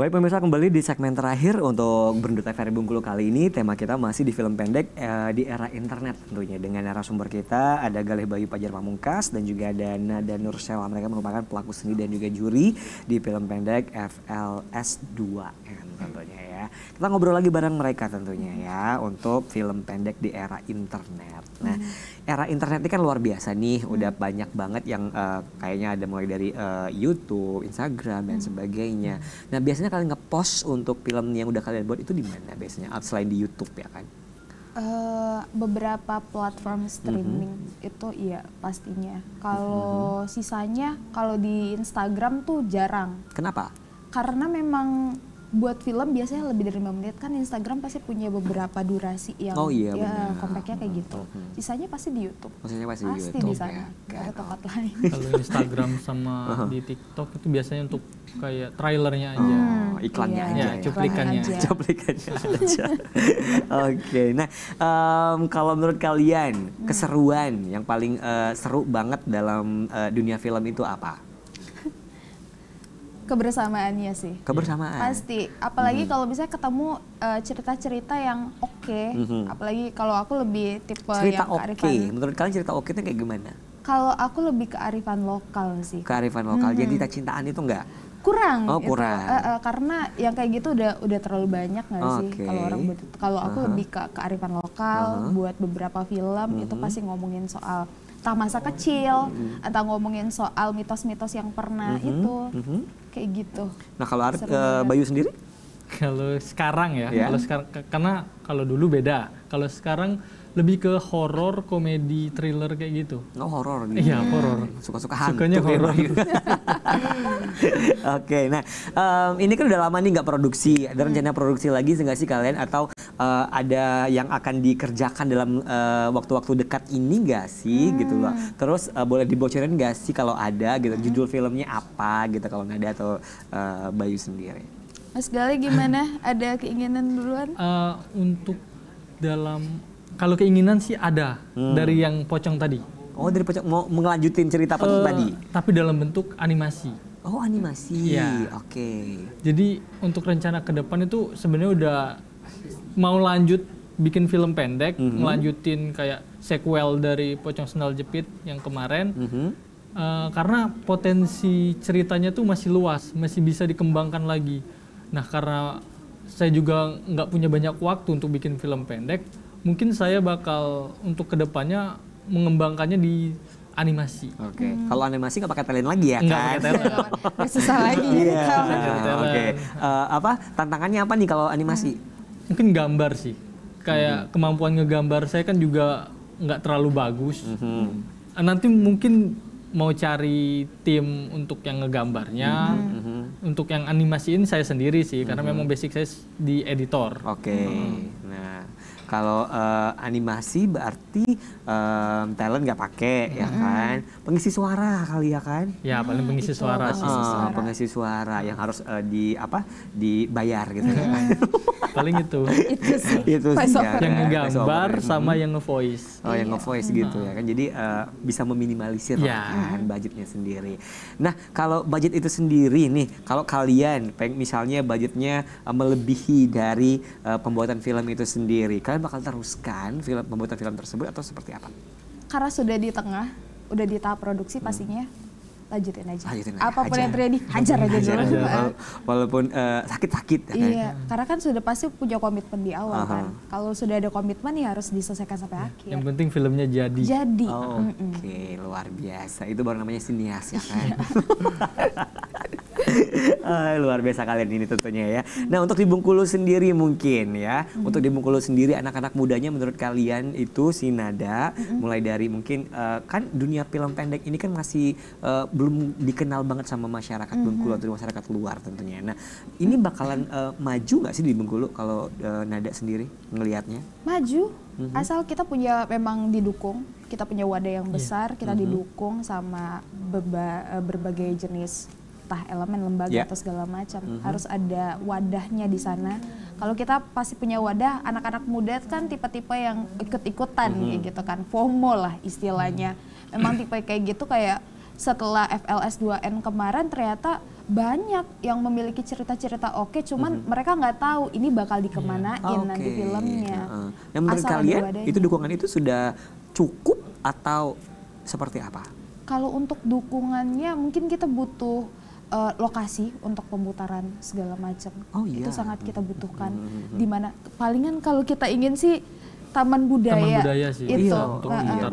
Baik pemirsa kembali di segmen terakhir untuk Berendut TVRI Bungkulu kali ini tema kita masih di film pendek eh, di era internet tentunya dengan narasumber kita ada Galih Bayu Pajar Pamungkas dan juga ada Nada Nursela mereka merupakan pelaku seni dan juga juri di film pendek FLS 2N tentunya ya. Kita ngobrol lagi bareng mereka tentunya ya untuk film pendek di era internet. Nah, era internet ini kan luar biasa nih, hmm. udah banyak banget yang uh, kayaknya ada mulai dari uh, YouTube, Instagram dan hmm. sebagainya. Nah biasanya kalian ngepost untuk film yang udah kalian buat itu di mana biasanya? Selain di YouTube ya kan? Uh, beberapa platform streaming mm -hmm. itu iya pastinya. Kalau mm -hmm. sisanya kalau di Instagram tuh jarang. Kenapa? Karena memang buat film biasanya lebih dari 5 menit kan Instagram pasti punya beberapa durasi yang oh, iya, ya kompaknya kayak gitu. Hmm. Sisanya pasti di YouTube. pasti, pasti di YouTube. di ya, sana. Ya. ada tempat lain. Kalau Instagram sama uh-huh. di TikTok itu biasanya untuk kayak trailernya aja. Oh, hmm, iya, iklannya iya, aja. Ya. cuplikannya. Aja. Cuplikannya aja. Oke. Nah, um, kalau menurut kalian hmm. keseruan yang paling uh, seru banget dalam uh, dunia film itu apa? kebersamaannya sih kebersamaan pasti apalagi hmm kalau bisa ketemu cerita eh, cerita-cerita yang oke okay. hmm apalagi kalau aku lebih tipe cerita yang oke okay. menurut kalian cerita oke okay itu kayak gimana kalau aku lebih kearifan lokal sih kearifan lokal mm-hmm. jadi hmm. tak cintaan itu enggak kurang oh kurang itu, uh, eh, uh, eh, karena yang kayak gitu udah udah terlalu banyak nggak okay. sih kalau orang kalau aku uh-huh. lebih ke kearifan lokal uh-huh. buat beberapa film uh-huh. itu mhm. pasti ngomongin soal entah masa oh. kecil, mm-hmm. entah ngomongin soal mitos-mitos yang pernah mm-hmm. itu, mm-hmm. kayak gitu. Nah kalau Ar- uh, eh, Bayu sendiri? Kalau sekarang ya, yeah. kalau sekarang karena kalau dulu beda. Kalau sekarang lebih ke horor, komedi, thriller kayak gitu. Oh horor nih. Gitu. Iya horor. Hmm, Suka-suka hantu. Sukanya horor. Oke, okay, nah um, ini kan udah lama nih nggak produksi. Ada hmm. rencana produksi lagi nggak sih kalian atau uh, ada yang akan dikerjakan dalam eh, waktu-waktu uh, dekat ini gak sih hmm. gitu loh. Terus uh, boleh dibocorin gak sih kalau ada gitu hmm. judul filmnya apa gitu kalau nggak ada atau uh, Bayu sendiri. Mas Gali gimana? ada keinginan duluan? Uh, untuk dalam kalau keinginan sih ada hmm. dari yang pocong tadi. Oh dari pocong mau melanjutin cerita pocong uh, tadi. Tapi dalam bentuk animasi. Oh animasi, ya. oke. Okay. Jadi untuk rencana ke depan itu sebenarnya udah mau lanjut bikin film pendek, mm -hmm. melanjutin kayak sequel dari Pocong Sendal Jepit yang kemarin. Mm -hmm. Uh, karena potensi ceritanya tuh masih luas, masih bisa dikembangkan lagi. Nah, karena saya juga nggak punya banyak waktu untuk bikin film pendek, mungkin saya bakal untuk kedepannya mengembangkannya di animasi. Oke. Okay. Hmm. Kalau animasi nggak pakai talent lagi ya nggak kan? pakai talent. susah lagi. Iya. Oke. Eh, apa tantangannya apa nih kalau animasi? Hmm mungkin gambar sih kayak hmm. kemampuan ngegambar saya kan juga nggak terlalu bagus hmm. nanti mungkin mau cari tim untuk yang ngegambarnya hmm. untuk yang animasiin saya sendiri sih hmm. karena memang basic saya di editor oke okay. hmm. nah kalau uh, animasi berarti um, talent nggak pakai -hmm. ya kan. Pengisi suara kali ya kan? Ya paling ah, pengisi suara sih. Uh, pengisi suara yang harus uh, di apa? dibayar gitu hmm. kan. paling itu. itu sih. itu sih ya, kan? yang ngegambar sama yang ngevoice. Oh, yang iya. ngevoice gitu ya kan. Jadi uh, bisa meminimalisir yeah. Ya. kan budgetnya sendiri. Nah, kalau budget itu sendiri nih, kalau kalian peng misalnya budgetnya melebihi dari uh, pembuatan film itu sendiri, kan kalian bakal teruskan film pembuatan film tersebut atau seperti apa? Karena sudah di tengah, udah di tahap produksi pastinya. lanjutin aja. Lanjutin aja. Apapun hajar. yang terjadi, hajar aja dulu. Walaupun eh, eh, sakit-sakit. Uh, ya, hmm. karena kan sudah pasti punya komitmen di awal uh -huh. kan. Kalau sudah ada komitmen ya harus diselesaikan sampai ya. akhir. Yang penting filmnya jadi. Jadi. Oh, Oke, okay. luar biasa. Itu baru namanya sinias ya kan. Iya. Eh, luar biasa kalian ini tentunya ya. Nah untuk di Bengkulu sendiri mungkin ya, hmm. untuk di Bengkulu sendiri anak-anak mudanya menurut kalian itu Sinada hmm. mulai dari mungkin eh, kan dunia film pendek ini kan masih eh, belum dikenal banget sama masyarakat hmm. Bengkulu atau masyarakat luar tentunya. Nah ini bakalan maju nggak sih di Bengkulu kalau uh, Nada sendiri ngelihatnya? Maju, mhm. asal kita punya memang didukung kita punya wadah yang iya. besar, yeah. kita -hmm. didukung sama beba, berbagai jenis entah elemen lembaga yeah. atau segala macam mm -hmm. harus ada wadahnya di sana kalau kita pasti punya wadah anak-anak muda kan tipe-tipe yang ikut-ikutan mm -hmm. gitu kan FOMO lah istilahnya mhm. memang tipe kayak gitu kayak setelah FLS 2N kemarin ternyata banyak yang memiliki cerita-cerita oke, cuman mm -hmm. mereka nggak tahu ini bakal dikemanain yeah. okay. nanti filmnya. Uh, -huh. menurut Asal kalian itu dukungan itu sudah cukup atau seperti apa? Kalau untuk dukungannya mungkin kita butuh uh, lokasi untuk pemutaran segala macam. Oh, iya. Itu sangat kita butuhkan. Mm -hmm. hmm, hmm, hmm. mana palingan kalau kita ingin sih taman budaya, taman budaya sih. itu iya, untuk nah, iya,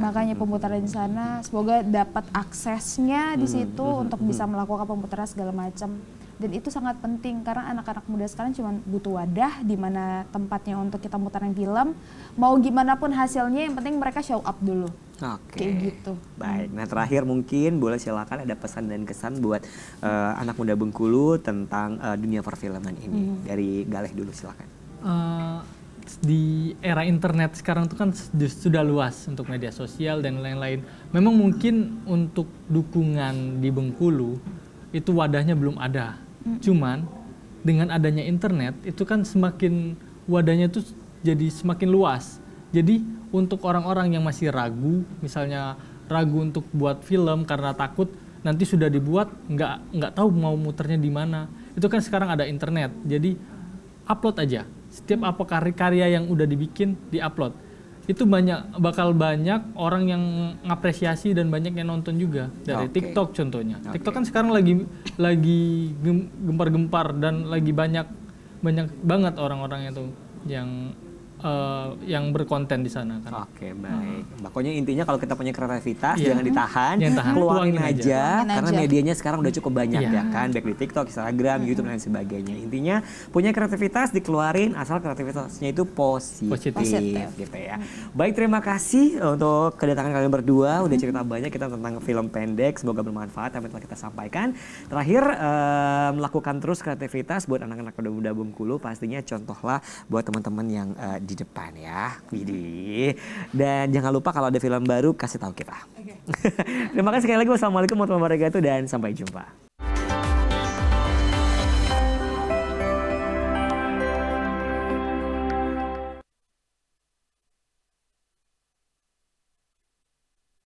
Makanya pemutaran di sana semoga dapat aksesnya di situ mm -hmm. untuk bisa melakukan pemutaran segala macam dan itu sangat penting karena anak-anak muda sekarang cuma butuh wadah di mana tempatnya untuk kita muterin film mau gimana pun hasilnya yang penting mereka show up dulu Oke. Okay. gitu. Baik. Nah terakhir mungkin boleh silakan ada pesan dan kesan buat uh, anak muda Bengkulu tentang uh, dunia perfilman ini hmm. dari Galeh dulu silakan. Uh, di era internet sekarang itu kan sudah luas untuk media sosial dan lain-lain. Memang mungkin untuk dukungan di Bengkulu itu wadahnya belum ada mm Cuman dengan adanya internet itu kan semakin wadahnya tuh jadi semakin luas. Jadi untuk orang-orang yang masih ragu, misalnya ragu untuk buat film karena takut nanti sudah dibuat nggak nggak tahu mau muternya di mana. Itu kan sekarang ada internet. Jadi upload aja. Setiap apa karya-karya yang udah dibikin diupload itu banyak bakal banyak orang yang ngapresiasi dan banyak yang nonton juga dari okay. TikTok contohnya. Okay. TikTok kan sekarang lagi lagi gempar-gempar dan lagi banyak banyak banget orang-orang itu yang uh, yang berkonten di sana kan. Oke, hmm. baik. Hmm. Pokoknya intinya kalau kita punya kreativitas yeah. jangan ditahan, jangan tahan. keluarin Tuangin aja, aja Tuangin karena aja. medianya sekarang udah cukup banyak yeah. ya kan, baik di TikTok, Instagram, hmm. YouTube dan sebagainya. Intinya punya kreativitas dikeluarin asal kreativitasnya itu positif, positif. positif. gitu ya. Hmm. Baik, terima kasih eh, untuk kedatangan kalian berdua, udah cerita banyak kita tentang film pendek, semoga bermanfaat apa yang telah kita sampaikan. Terakhir uh, melakukan terus kreativitas buat anak-anak muda bungkulu, pastinya contohlah buat teman-teman yang uh, di depan ya. Widih. Dan jangan lupa kalau ada film baru kasih tahu kita. Okay. Terima kasih sekali lagi. Wassalamualaikum warahmatullahi wabarakatuh dan sampai jumpa.